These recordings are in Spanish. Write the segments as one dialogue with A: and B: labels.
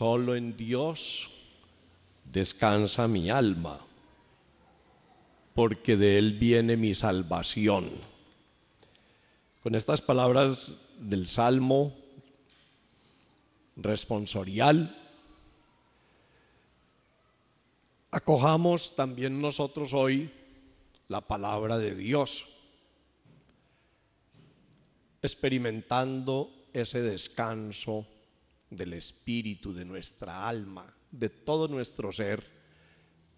A: Solo en Dios descansa mi alma, porque de Él viene mi salvación. Con estas palabras del Salmo responsorial, acojamos también nosotros hoy la palabra de Dios, experimentando ese descanso del espíritu, de nuestra alma, de todo nuestro ser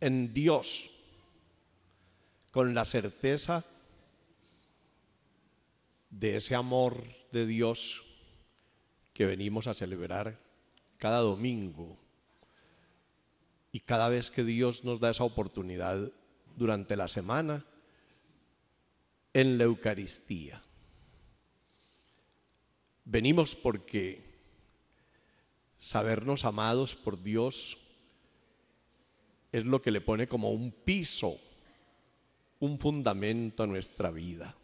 A: en Dios, con la certeza de ese amor de Dios que venimos a celebrar cada domingo y cada vez que Dios nos da esa oportunidad durante la semana en la Eucaristía. Venimos porque sabernos amados por Dios es lo que le pone como un piso, un fundamento a nuestra vida.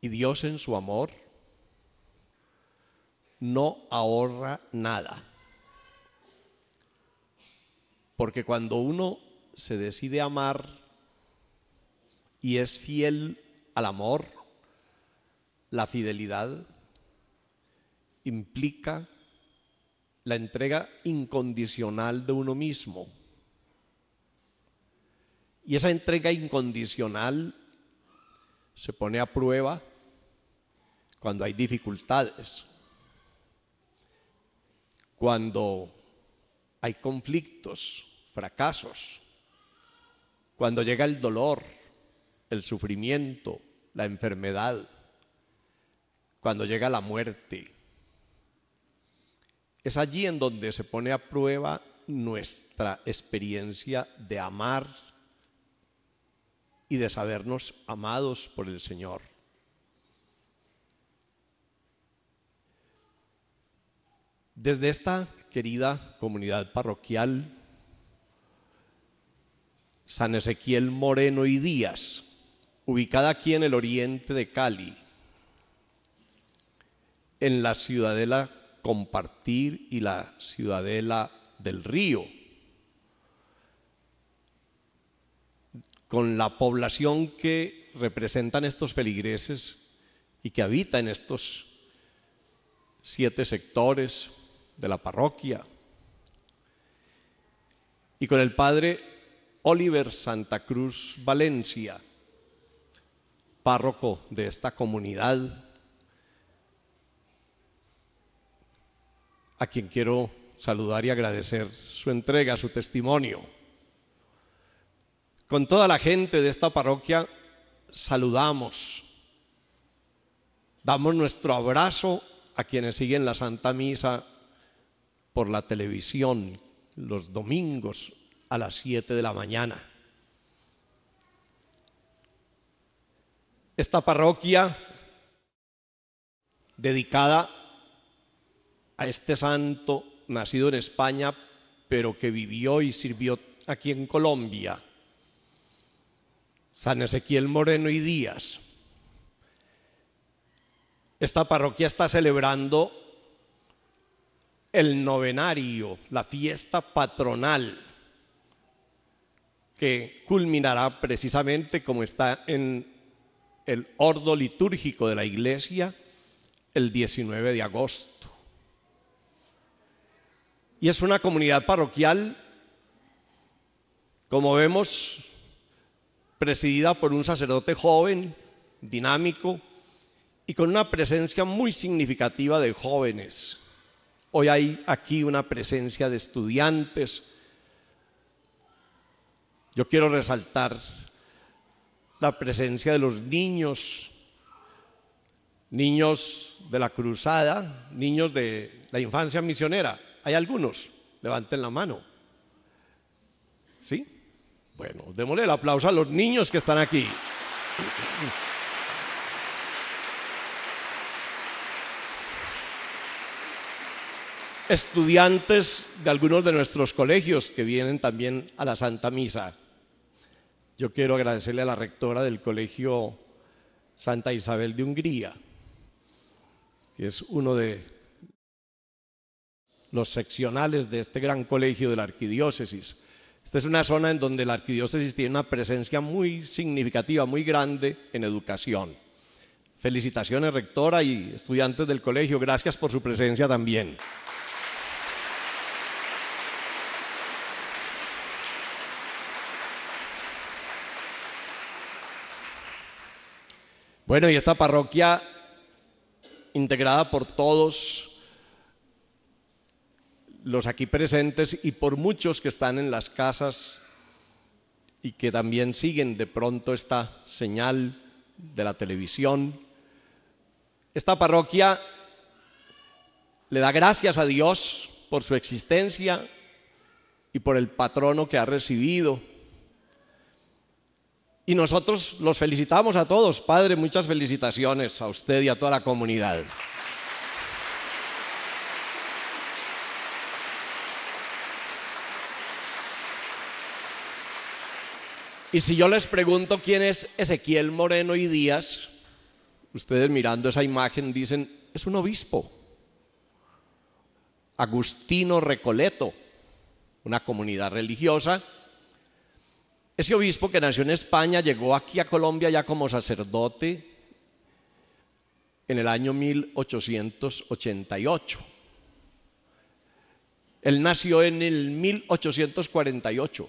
A: Y Dios en su amor no ahorra nada. Porque cuando uno se decide amar y es fiel al amor, la fidelidad implica la entrega incondicional de uno mismo. Y esa entrega incondicional se pone a prueba cuando hay dificultades, cuando hay conflictos, fracasos, cuando llega el dolor, el sufrimiento, la enfermedad, cuando llega la muerte, es allí en donde se pone a prueba nuestra experiencia de amar y de sabernos amados por el Señor. Desde esta querida comunidad parroquial, San Ezequiel Moreno y Díaz, ubicada aquí en el oriente de Cali, en la ciudadela compartir y la ciudadela del río. Con la población que representan estos feligreses y que habita en estos siete sectores de la parroquia. Y con el padre Oliver Santa Cruz Valencia, párroco de esta comunidad a quien quiero saludar y agradecer su entrega, su testimonio. Con toda la gente de esta parroquia saludamos, damos nuestro abrazo a quienes siguen la Santa Misa por la televisión los domingos a las 7 de la mañana. Esta parroquia dedicada a este santo nacido en España, pero que vivió y sirvió aquí en Colombia, San Ezequiel Moreno y Díaz. Esta parroquia está celebrando el novenario, la fiesta patronal, que culminará precisamente como está en el ordo litúrgico de la iglesia el 19 de agosto y es una comunidad parroquial, como vemos, presidida por un sacerdote joven, dinámico y con una presencia muy significativa de jóvenes. Hoy hay aquí una presencia de estudiantes. Yo quiero resaltar la presencia de los niños, niños de la cruzada, niños de la infancia misionera. ¿Hay algunos? Levanten la mano. ¿Sí? Bueno, démosle el aplauso a los niños que están aquí. Estudiantes de algunos de nuestros colegios que vienen también a la Santa Misa. Yo quiero agradecerle a la rectora del Colegio Santa Isabel de Hungría, que es uno de los seccionales de este gran colegio de la arquidiócesis. Esta es una zona en donde la arquidiócesis tiene una presencia muy significativa, muy grande en educación. Felicitaciones, rectora y estudiantes del colegio. Gracias por su presencia también. Bueno, y esta parroquia integrada por todos los aquí presentes y por muchos que están en las casas y que también siguen de pronto esta señal de la televisión. Esta parroquia le da gracias a Dios por su existencia y por el patrono que ha recibido. Y nosotros los felicitamos a todos. Padre, muchas felicitaciones a usted y a toda la comunidad. Y si yo les pregunto quién es Ezequiel Moreno y Díaz, ustedes mirando esa imagen dicen, es un obispo. Agustino Recoleto, una comunidad religiosa. Ese obispo que nació en España llegó aquí a Colombia ya como sacerdote en el año 1888. Él nació en el 1848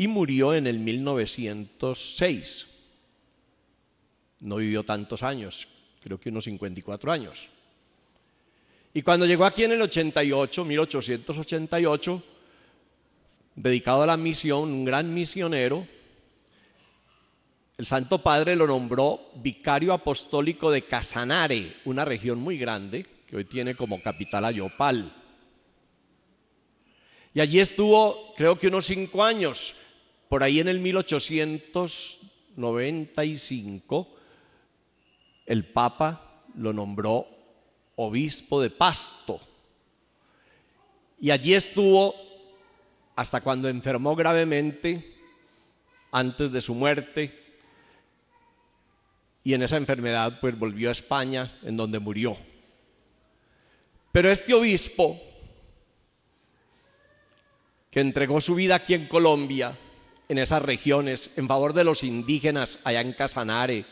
A: y murió en el 1906. No vivió tantos años, creo que unos 54 años. Y cuando llegó aquí en el 88, 1888, dedicado a la misión, un gran misionero, el Santo Padre lo nombró vicario apostólico de Casanare, una región muy grande que hoy tiene como capital a Yopal. Y allí estuvo, creo que unos cinco años, por ahí en el 1895, el Papa lo nombró obispo de Pasto. Y allí estuvo hasta cuando enfermó gravemente, antes de su muerte, y en esa enfermedad pues volvió a España, en donde murió. Pero este obispo, que entregó su vida aquí en Colombia, en esas regiones, en favor de los indígenas allá en Casanare,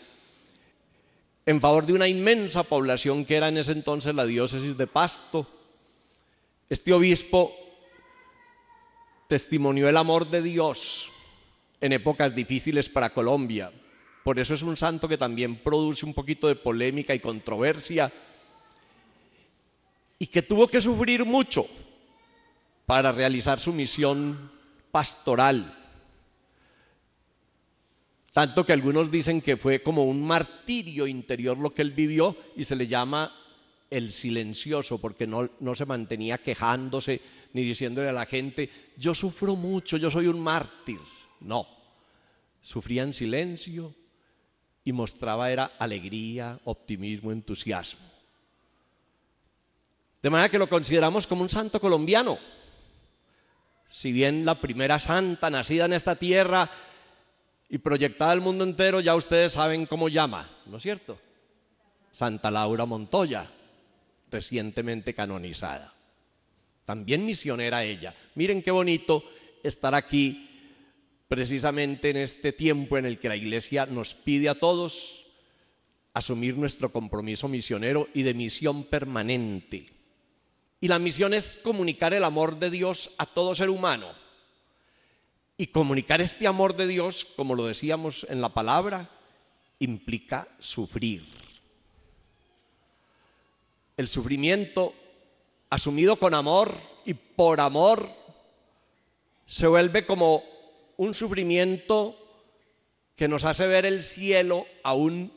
A: en favor de una inmensa población que era en ese entonces la diócesis de Pasto. Este obispo testimonió el amor de Dios en épocas difíciles para Colombia. Por eso es un santo que también produce un poquito de polémica y controversia y que tuvo que sufrir mucho para realizar su misión pastoral. Tanto que algunos dicen que fue como un martirio interior lo que él vivió y se le llama el silencioso porque no, no se mantenía quejándose ni diciéndole a la gente, yo sufro mucho, yo soy un mártir. No, sufría en silencio y mostraba era alegría, optimismo, entusiasmo. De manera que lo consideramos como un santo colombiano. Si bien la primera santa nacida en esta tierra y proyectada al mundo entero, ya ustedes saben cómo llama, ¿no es cierto? Santa Laura Montoya, recientemente canonizada. También misionera ella. Miren qué bonito estar aquí precisamente en este tiempo en el que la Iglesia nos pide a todos asumir nuestro compromiso misionero y de misión permanente. Y la misión es comunicar el amor de Dios a todo ser humano y comunicar este amor de Dios, como lo decíamos en la palabra, implica sufrir. El sufrimiento asumido con amor y por amor se vuelve como un sufrimiento que nos hace ver el cielo aún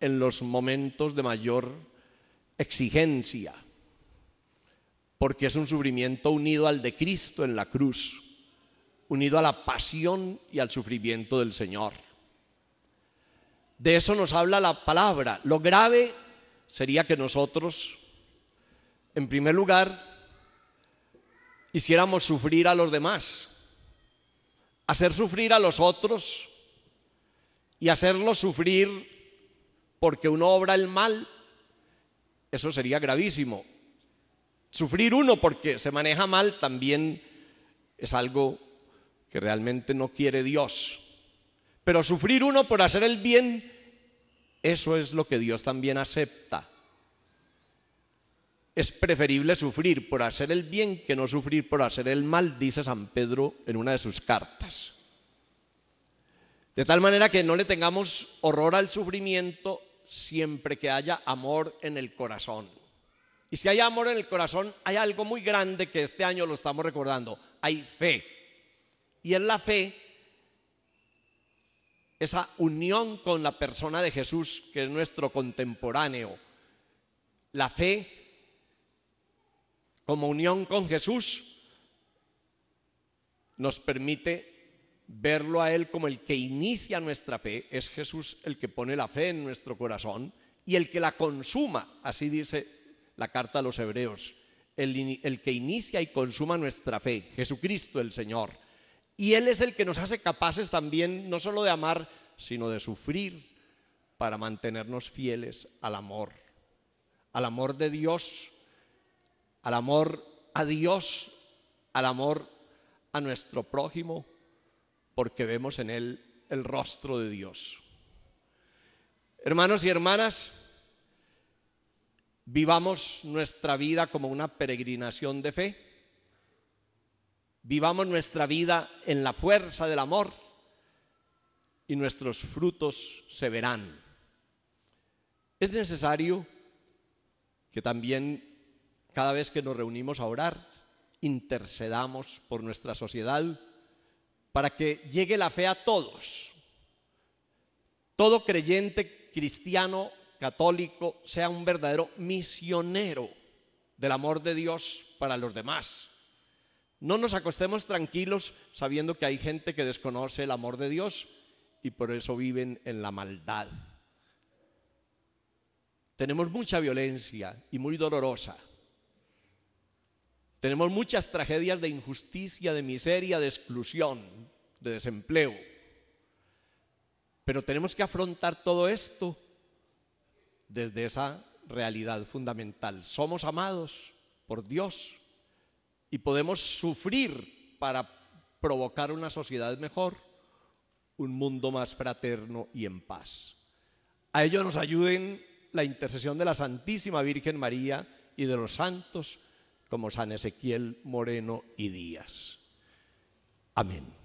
A: en los momentos de mayor exigencia, porque es un sufrimiento unido al de Cristo en la cruz unido a la pasión y al sufrimiento del Señor. De eso nos habla la palabra. Lo grave sería que nosotros, en primer lugar, hiciéramos sufrir a los demás, hacer sufrir a los otros y hacerlos sufrir porque uno obra el mal, eso sería gravísimo. Sufrir uno porque se maneja mal también es algo que realmente no quiere Dios. Pero sufrir uno por hacer el bien, eso es lo que Dios también acepta. Es preferible sufrir por hacer el bien que no sufrir por hacer el mal, dice San Pedro en una de sus cartas. De tal manera que no le tengamos horror al sufrimiento siempre que haya amor en el corazón. Y si hay amor en el corazón, hay algo muy grande que este año lo estamos recordando. Hay fe. Y en la fe, esa unión con la persona de Jesús, que es nuestro contemporáneo. La fe como unión con Jesús nos permite verlo a Él como el que inicia nuestra fe. Es Jesús el que pone la fe en nuestro corazón y el que la consuma, así dice la carta a los hebreos, el, el que inicia y consuma nuestra fe, Jesucristo el Señor. Y Él es el que nos hace capaces también no solo de amar, sino de sufrir para mantenernos fieles al amor, al amor de Dios, al amor a Dios, al amor a nuestro prójimo, porque vemos en Él el rostro de Dios. Hermanos y hermanas, vivamos nuestra vida como una peregrinación de fe Vivamos nuestra vida en la fuerza del amor y nuestros frutos se verán. Es necesario que también cada vez que nos reunimos a orar, intercedamos por nuestra sociedad para que llegue la fe a todos. Todo creyente cristiano, católico, sea un verdadero misionero del amor de Dios para los demás. No nos acostemos tranquilos sabiendo que hay gente que desconoce el amor de Dios y por eso viven en la maldad. Tenemos mucha violencia y muy dolorosa. Tenemos muchas tragedias de injusticia, de miseria, de exclusión, de desempleo. Pero tenemos que afrontar todo esto desde esa realidad fundamental. Somos amados por Dios y podemos sufrir para provocar una sociedad mejor, un mundo más fraterno y en paz. A ello nos ayuden la intercesión de la Santísima Virgen María y de los santos como San Ezequiel Moreno y Díaz. Amén.